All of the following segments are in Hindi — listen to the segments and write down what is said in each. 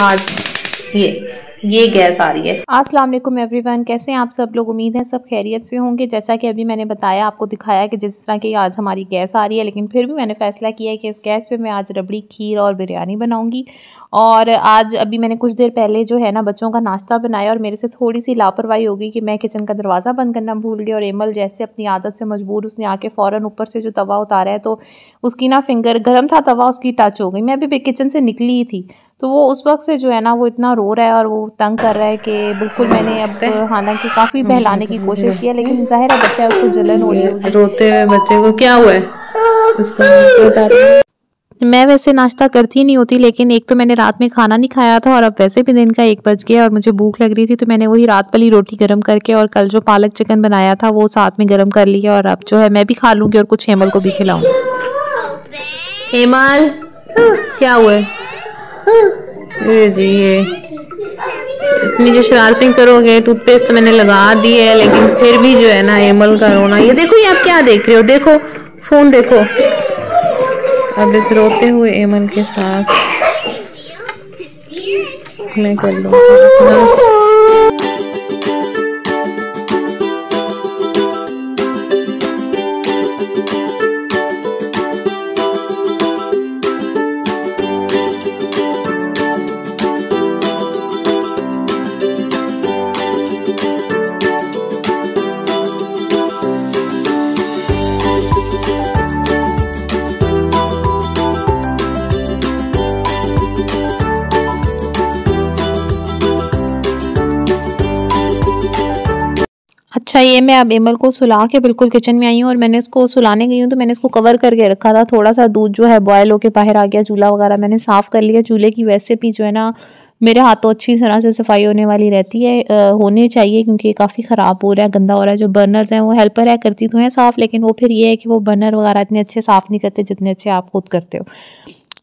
आज ये ये गैस आ रही है अस्सलाम वालेकुम एवरीवन कैसे हैं आप सब लोग उम्मीद है सब खैरियत से होंगे जैसा कि अभी मैंने बताया आपको दिखाया कि जिस तरह की आज हमारी गैस आ रही है लेकिन फिर भी मैंने फ़ैसला किया है कि इस गैस पे मैं आज रबड़ी खीर और बिरयानी बनाऊंगी और आज अभी मैंने कुछ देर पहले जो है ना बच्चों का नाश्ता बनाया और मेरे से थोड़ी सी लापरवाही होगी कि मैं किचन का दरवाज़ा बंद करना भूल गई और एमल जैसे अपनी आदत से मजबूर उसने आके फ़ौरन ऊपर से जो तवा उतारा है तो उसकी ना फिंगर गर्म था तवा उसकी टच हो गई मैं अभी किचन से निकली ही थी तो वो उस वक्त से जो है ना वो इतना रो रहा है और वो तंग कर रहा है कि बिल्कुल मैंने अब हालांकि काफ़ी बहलाने की कोशिश की है लेकिन हम्म। जाहिर है बच्चा उसको जलन हो रही होगी रोते हुए बच्चे को क्या हुआ है मैं वैसे नाश्ता करती नहीं होती लेकिन एक तो मैंने रात में खाना नहीं खाया था और अब वैसे भी दिन का एक बज गया और मुझे भूख लग रही थी तो मैंने वही रात वाली रोटी गर्म करके और कल जो पालक चिकन बनाया था वो साथ में गर्म कर लिया और अब जो है मैं भी खा लूँगी और कुछ हेमल को भी खिलाऊंगी हेमल क्या हुआ ये जी ये इतनी जो शरारतें करोगे टूथपेस्ट मैंने लगा दी है लेकिन फिर भी जो है ना एमल का रोना ये देखो ये आप क्या देख रहे हो देखो फोन देखो अब इस रोते हुए एमल के साथ मैं कर लूँगा अच्छा ये मैं अब एमल को सुला के बिल्कुल किचन में आई हूँ और मैंने इसको सुलाने गई हूँ तो मैंने इसको कवर करके रखा था थोड़ा सा दूध जो है बॉयल होकर बाहर आ गया चूल्हा वगैरह मैंने साफ़ कर लिया चूल्हे की वैसे भी जो है ना मेरे हाथों अच्छी तरह से सफाई होने वाली रहती है होने चाहिए क्योंकि काफ़ी ख़राब हो रहा है गंदा हो रहा है जो बर्नर्स हैं वो हेल्पर है करती तो हैं साफ़ लेकिन वो फिर ये है कि वो बर्नर वगैरह इतने अच्छे साफ़ नहीं करते जितने अच्छे आप खुद करते हो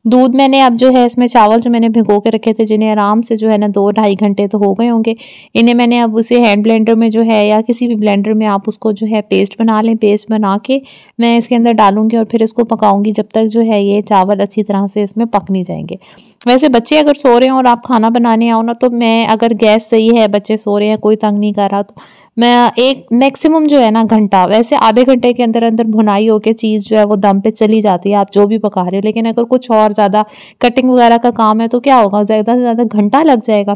दूध मैंने अब जो है इसमें चावल जो मैंने भिगो के रखे थे जिन्हें आराम से जो है ना दो ढाई घंटे तो हो गए होंगे इन्हें मैंने अब उसे हैंड ब्लेंडर में जो है या किसी भी ब्लेंडर में आप उसको जो है पेस्ट बना लें पेस्ट बना के मैं इसके अंदर डालूंगी और फिर इसको पकाऊंगी जब तक जो है ये चावल अच्छी तरह से इसमें पक नहीं जाएंगे वैसे बच्चे अगर सो रहे हैं और आप खाना बनाने आओ ना तो मैं अगर गैस सही है बच्चे सो रहे हैं कोई तंग नहीं कर रहा तो मैं एक मैक्सिमम जो है ना घंटा वैसे आधे घंटे के अंदर अंदर भुनाई होकर चीज़ जो है वो दम पे चली जाती है आप जो भी पका रहे हो लेकिन अगर कुछ और ज़्यादा कटिंग वगैरह का काम है तो क्या होगा ज़्यादा से ज़्यादा घंटा लग जाएगा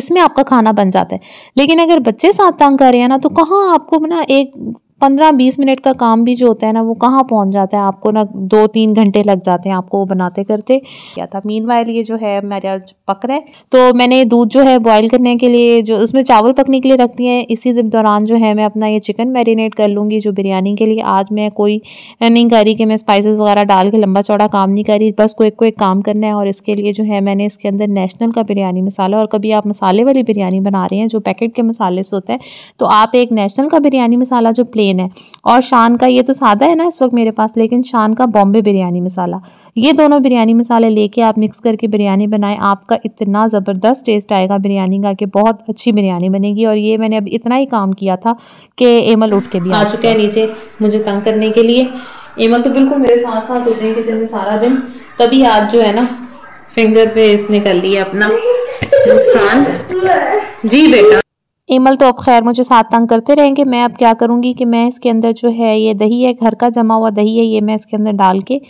इसमें आपका खाना बन जाता है लेकिन अगर बच्चे साथ तंग कर रहे हैं ना तो कहाँ आपको ना एक पंद्रह बीस मिनट का काम भी जो होता है ना वो कहाँ पहुँच जाता है आपको ना दो तीन घंटे लग जाते हैं आपको वो बनाते करते क्या था मीन वाइल ये जो है मेरा पक रहा है तो मैंने दूध जो है बॉयल करने के लिए जो उसमें चावल पकने के लिए रखती हैं इसी दौरान जो है मैं अपना ये चिकन मैरिनेट कर लूँगी जो बिरयानी के लिए आज मैं कोई नहीं कर रही कि मैं स्पाइसेस वगैरह डाल के लंबा चौड़ा काम नहीं कर रही बस कोई कोई काम करना है और इसके लिए जो है मैंने इसके अंदर नेशनल का बिरयानी मसाला और कभी आप मसाले वाली बिरयानी बना रहे हैं जो पैकेट के मसाले से होता है तो आप एक नेशनल का बिरयानी मसाला जो प्लेन प्लेन है और शान का ये तो सादा है ना इस वक्त मेरे पास लेकिन शान का बॉम्बे बिरयानी मसाला ये दोनों बिरयानी मसाले लेके आप मिक्स करके बिरयानी बनाएं आपका इतना ज़बरदस्त टेस्ट आएगा बिरयानी का कि बहुत अच्छी बिरयानी बनेगी और ये मैंने अब इतना ही काम किया था कि एमल उठ के भी आ चुके हैं नीचे मुझे तंग करने के लिए एमल तो बिल्कुल मेरे साथ साथ होते हैं किचन में सारा दिन तभी आज जो है ना फिंगर पे इसने कर लिया अपना नुकसान जी बेटा ईमल तो अब खैर मुझे साथ तंग करते रहेंगे मैं अब क्या करूँगी कि मैं इसके अंदर जो है ये दही है घर का जमा हुआ दही है ये मैं इसके अंदर डाल के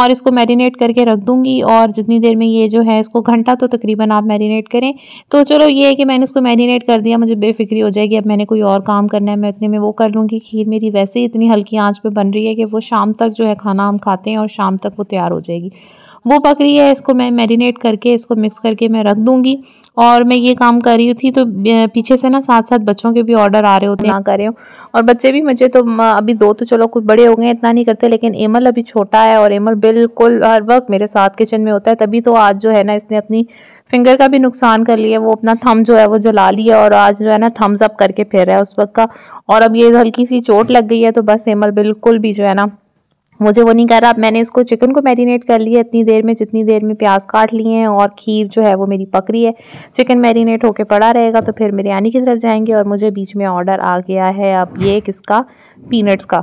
और इसको मैरिनेट करके रख दूँगी और जितनी देर में ये जो है इसको घंटा तो तकरीबन आप मैरिनेट करें तो चलो ये है कि मैंने इसको मैरिनेट कर दिया मुझे बेफिक्री हो जाएगी अब मैंने कोई और काम करना है मैं इतने में वो कर लूँगी खीर मेरी वैसे ही इतनी हल्की आँच पर बन रही है कि वो शाम तक जो है खाना हम खाते हैं और शाम तक वो तैयार हो जाएगी वो पक रही है इसको मैं मैरिनेट करके इसको मिक्स करके मैं रख दूंगी और मैं ये काम कर रही थी तो पीछे से ना साथ साथ बच्चों के भी ऑर्डर आ रहे होते हैं कर रहे हो और बच्चे भी मुझे तो अभी दो तो चलो कुछ बड़े हो गए इतना नहीं करते लेकिन एमल अभी छोटा है और एमल बिल्कुल हर वक्त मेरे साथ किचन में होता है तभी तो आज जो है ना इसने अपनी फिंगर का भी नुकसान कर लिया वो अपना थम जो है वो जला लिया और आज जो है ना थम्स अप करके फिर रहा है उस वक्त का और अब ये हल्की सी चोट लग गई है तो बस एमल बिल्कुल भी जो है ना मुझे वो नहीं कर रहा अब मैंने इसको चिकन को मैरिनेट कर लिया इतनी देर में जितनी देर में प्याज काट लिए हैं और खीर जो है वो मेरी पक रही है चिकन मैरिनेट होके पड़ा रहेगा तो फिर मेरे की तरफ जाएंगे और मुझे बीच में ऑर्डर आ गया है अब ये किसका पीनट्स का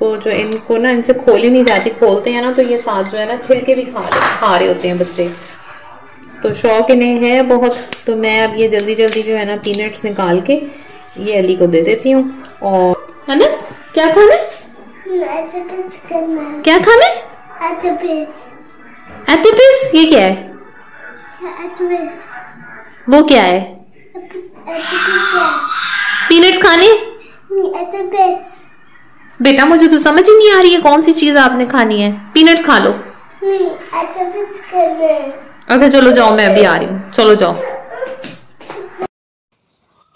तो जो इनको ना इनसे खोली नहीं जाती खोलते हैं ना तो ये साथ जो है ना छिलके भी खा रहे खा रहे होते हैं बच्चे तो शौक इन्हें है बहुत तो मैं अब ये जल्दी जल्दी जो है ना पीनट्स निकाल के ये अली को दे देती हूँ और अनस क्या खाना क्या खाना है एथिपिस ये क्या है वो क्या है पीनट्स खाने बेटा मुझे तो समझ ही नहीं आ रही है कौन सी चीज आपने खानी है पीनट्स खा लो नहीं अच्छा चलो जाओ मैं अभी आ रही हूँ चलो जाओ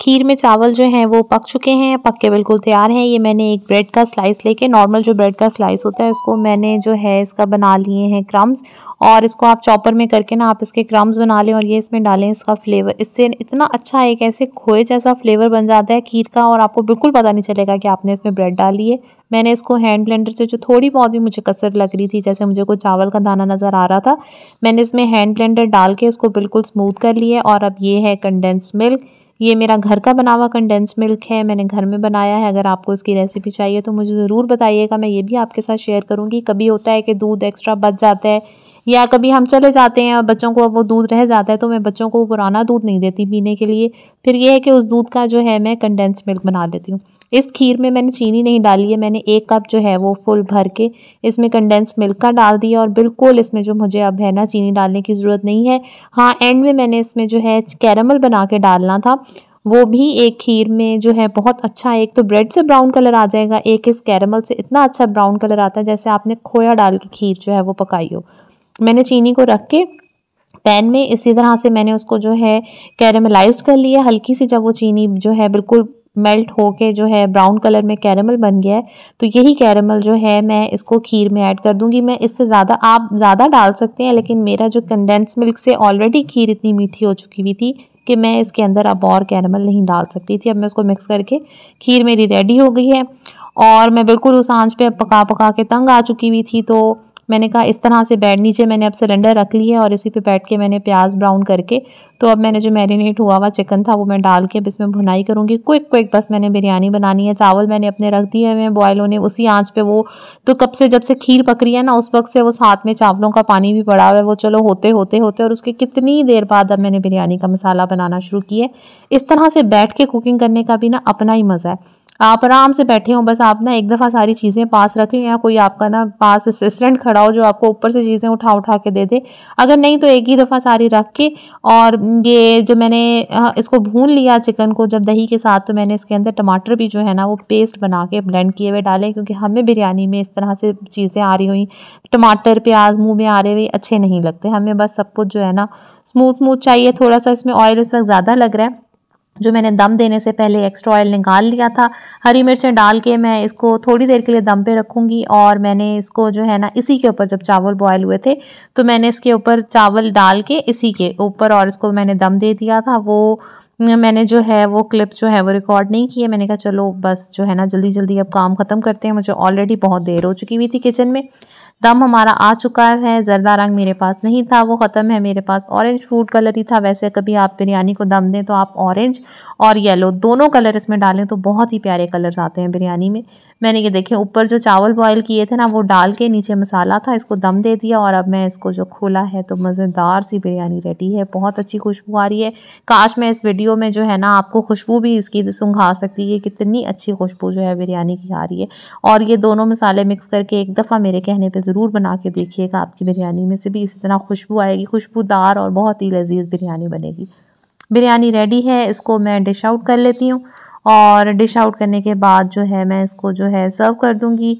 खीर में चावल जो हैं वो पक चुके हैं पक के बिल्कुल तैयार हैं ये मैंने एक ब्रेड का स्लाइस लेके नॉर्मल जो ब्रेड का स्लाइस होता है उसको मैंने जो है इसका बना लिए हैं क्रम्स और इसको आप चॉपर में करके ना आप इसके क्रम्स बना लें और ये इसमें डालें इसका फ्लेवर इससे इतना अच्छा एक ऐसे खोए जैसा फ्लेवर बन जाता है खीर का और आपको बिल्कुल पता नहीं चलेगा कि आपने इसमें ब्रेड डाली है मैंने इसको हैंड ब्लेंडर से जो थोड़ी बहुत भी मुझे कसर लग रही थी जैसे मुझे कोई चावल का दाना नज़र आ रहा था मैंने इसमें हैंड ब्लेंडर डाल के इसको बिल्कुल स्मूथ कर लिया और अब ये है कंडेंस मिल्क ये मेरा घर का बना हुआ कंडेंस मिल्क है मैंने घर में बनाया है अगर आपको इसकी रेसिपी चाहिए तो मुझे ज़रूर बताइएगा मैं ये भी आपके साथ शेयर करूँगी कभी होता है कि दूध एक्स्ट्रा बच जाता है या कभी हम चले जाते हैं और बच्चों को अब वो दूध रह जाता है तो मैं बच्चों को पुराना दूध नहीं देती पीने के लिए फिर ये है कि उस दूध का जो है मैं कंडेंस मिल्क बना लेती हूँ इस खीर में मैंने चीनी नहीं डाली है मैंने एक कप जो है वो फुल भर के इसमें कंडेंस मिल्क का डाल दिया और बिल्कुल इसमें जो मुझे अब है ना चीनी डालने की ज़रूरत नहीं है हाँ एंड में मैंने इसमें जो है कैरमल बना के डालना था वो भी एक खीर में जो है बहुत अच्छा एक तो ब्रेड से ब्राउन कलर आ जाएगा एक इस कैरमल से इतना अच्छा ब्राउन कलर आता है जैसे आपने खोया डाल के खीर जो है वो पकाई हो मैंने चीनी को रख के पैन में इसी तरह से मैंने उसको जो है कैरेमलाइज कर लिया हल्की सी जब वो चीनी जो है बिल्कुल मेल्ट होके जो है ब्राउन कलर में कैरेमल बन गया है तो यही कैरमल जो है मैं इसको खीर में ऐड कर दूंगी मैं इससे ज़्यादा आप ज़्यादा डाल सकते हैं लेकिन मेरा जो कंडेंस मिल्क से ऑलरेडी खीर इतनी मीठी हो चुकी हुई थी कि मैं इसके अंदर अब और कैरमल नहीं डाल सकती थी अब मैं उसको मिक्स करके खीर मेरी रेडी हो गई है और मैं बिल्कुल उस आँच पर पका पका के तंग आ चुकी हुई थी तो मैंने कहा इस तरह से बैठ नीचे मैंने अब सिलेंडर रख लिया और इसी पे बैठ के मैंने प्याज ब्राउन करके तो अब मैंने जो मैरिनेट हुआ हुआ चिकन था वो मैं डाल के अब इसमें भुनाई करूँगी क्विक क्विक बस मैंने बिरयानी बनानी है चावल मैंने अपने रख दिए हुए हैं बॉयल होने उसी आँच पर वो तो कब से जब से खीर पक रही है ना उस वक्त से वो साथ में चावलों का पानी भी पड़ा हुआ है वो चलो होते होते होते और उसके कितनी देर बाद अब मैंने बिरयानी का मसाला बनाना शुरू किया इस तरह से बैठ के कुकिंग करने का भी ना अपना ही मज़ा है आप आराम से बैठे हों बस आप ना एक दफ़ा सारी चीज़ें पास रख लें या कोई आपका ना पास असिस्टेंट खड़ा हो जो आपको ऊपर से चीज़ें उठा उठा के दे दे अगर नहीं तो एक ही दफ़ा सारी रख के और ये जो मैंने इसको भून लिया चिकन को जब दही के साथ तो मैंने इसके अंदर टमाटर भी जो है ना वो पेस्ट बना के ब्लेंड किए हुए डाले क्योंकि हमें बिरयानी में इस तरह से चीज़ें आ रही हुई टमाटर प्याज मुँह में आ रहे हुए अच्छे नहीं लगते हमें बस सब कुछ जो है ना स्मूथ स्मूथ चाहिए थोड़ा सा इसमें ऑयल इस वक्त ज़्यादा लग रहा है जो मैंने दम देने से पहले एक्स्ट्रा ऑयल निकाल लिया था हरी मिर्चें डाल के मैं इसको थोड़ी देर के लिए दम पे रखूँगी और मैंने इसको जो है ना इसी के ऊपर जब चावल बॉयल हुए थे तो मैंने इसके ऊपर चावल डाल के इसी के ऊपर और इसको मैंने दम दे दिया था वो मैंने जो है वो क्लिप जो है वो रिकॉर्ड नहीं किए मैंने कहा चलो बस जो है ना जल्दी जल्दी अब काम ख़त्म करते हैं मुझे ऑलरेडी बहुत देर हो चुकी हुई थी किचन में दम हमारा आ चुका है जरदा रंग मेरे पास नहीं था वो ख़त्म है मेरे पास ऑरेंज फूड कलर ही था वैसे कभी आप बिरयानी को दम दें तो आप ऑरेंज और येलो दोनों कलर इसमें डालें तो बहुत ही प्यारे कलर्स आते हैं बिरयानी में मैंने ये देखें ऊपर जो चावल बॉयल किए थे ना वो डाल के नीचे मसाला था इसको दम दे दिया और अब मैं इसको जो खोला है तो मज़ेदार सी बिरयानी रेडी है बहुत अच्छी खुशबू आ रही है काश मैं इस वीडियो में जो है ना आपको खुशबू भी इसकी सूंघा सकती है कितनी अच्छी खुशबू जो है बिरयानी की आ रही है और ये दोनों मसाले मिक्स करके एक दफ़ा मेरे कहने पर ज़रूर बना के देखिएगा आपकी बिरयानी में से भी इसी तरह खुशबू आएगी खुशबूदार और बहुत ही लजीज बिरयानी बनेगी बिरयानी रेडी है इसको मैं डिश आउट कर लेती हूँ और डिश आउट करने के बाद जो है मैं इसको जो है सर्व कर दूंगी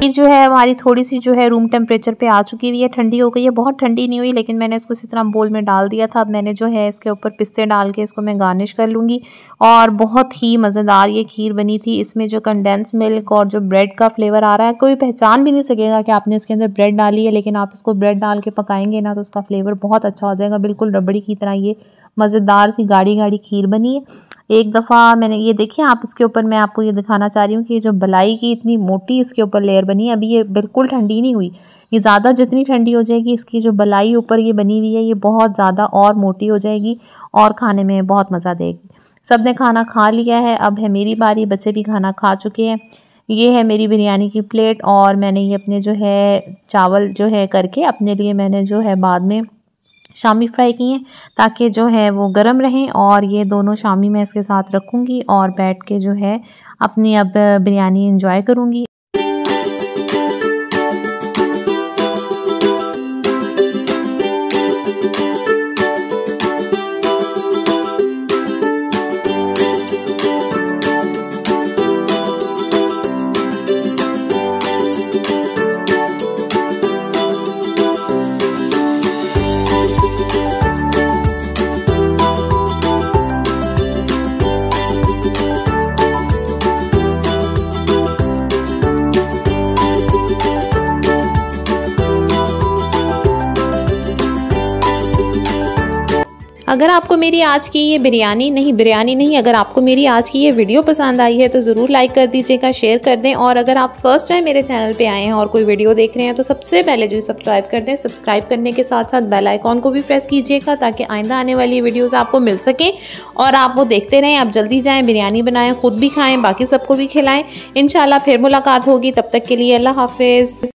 फिर जो है हमारी थोड़ी सी जो है रूम टेम्परेचर पे आ चुकी हुई है ठंडी हो गई है बहुत ठंडी नहीं हुई लेकिन मैंने इसको इसी तरह बोल में डाल दिया था अब मैंने जो है इसके ऊपर पिस्ते डाल के इसको मैं गार्निश कर लूँगी और बहुत ही मज़ेदार ये खीर बनी थी इसमें जो कंडेंस मिल्क और जो ब्रेड का फ्लेवर आ रहा है कोई पहचान भी नहीं सकेगा कि आपने इसके अंदर ब्रेड डाली है लेकिन आप इसको ब्रेड डाल के पकाएंगे ना तो उसका फ्लेवर बहुत अच्छा हो जाएगा बिल्कुल रबड़ी की तरह ये मज़ेदार सी गाढ़ी गाढ़ी खीर बनी है एक दफ़ा मैंने ये देखिए आप इसके ऊपर मैं आपको ये दिखाना चाह रही हूँ कि जो बलाई की इतनी मोटी इसके ऊपर लेयर बनी अभी ये बिल्कुल ठंडी नहीं हुई ये ज़्यादा जितनी ठंडी हो जाएगी इसकी जो बलाई ऊपर ये बनी हुई है ये बहुत ज़्यादा और मोटी हो जाएगी और खाने में बहुत मज़ा देगी सब ने खाना खा लिया है अब है मेरी बारी बच्चे भी खाना खा चुके हैं ये है मेरी बिरयानी की प्लेट और मैंने ये अपने जो है चावल जो है करके अपने लिए मैंने जो है बाद में शामी फ्राई की हैं ताकि जो है वो गर्म रहें और ये दोनों शामी मैं इसके साथ रखूँगी और बैठ के जो है अपनी अब बिरयानी इंजॉय करूँगी अगर आपको मेरी आज की ये बिरयानी नहीं बिरयानी नहीं अगर आपको मेरी आज की ये वीडियो पसंद आई है तो ज़रूर लाइक कर दीजिएगा शेयर कर दें और अगर आप फर्स्ट टाइम मेरे चैनल पर आए हैं और कोई वीडियो देख रहे हैं तो सबसे पहले जो सब्सक्राइब कर दें सब्सक्राइब करने के साथ साथ बेल आइकॉन को भी प्रेस कीजिएगा ताकि आइंदा आने वाली वीडियोज़ आपको मिल सकें और आप वो देखते रहें आप जल्दी जाएँ बिरयानी बनाएँ ख़ुद भी खाएँ बाकी सबको भी खिलाएँ इन फिर मुलाकात होगी तब तक के लिए अल्लाह हाफिज़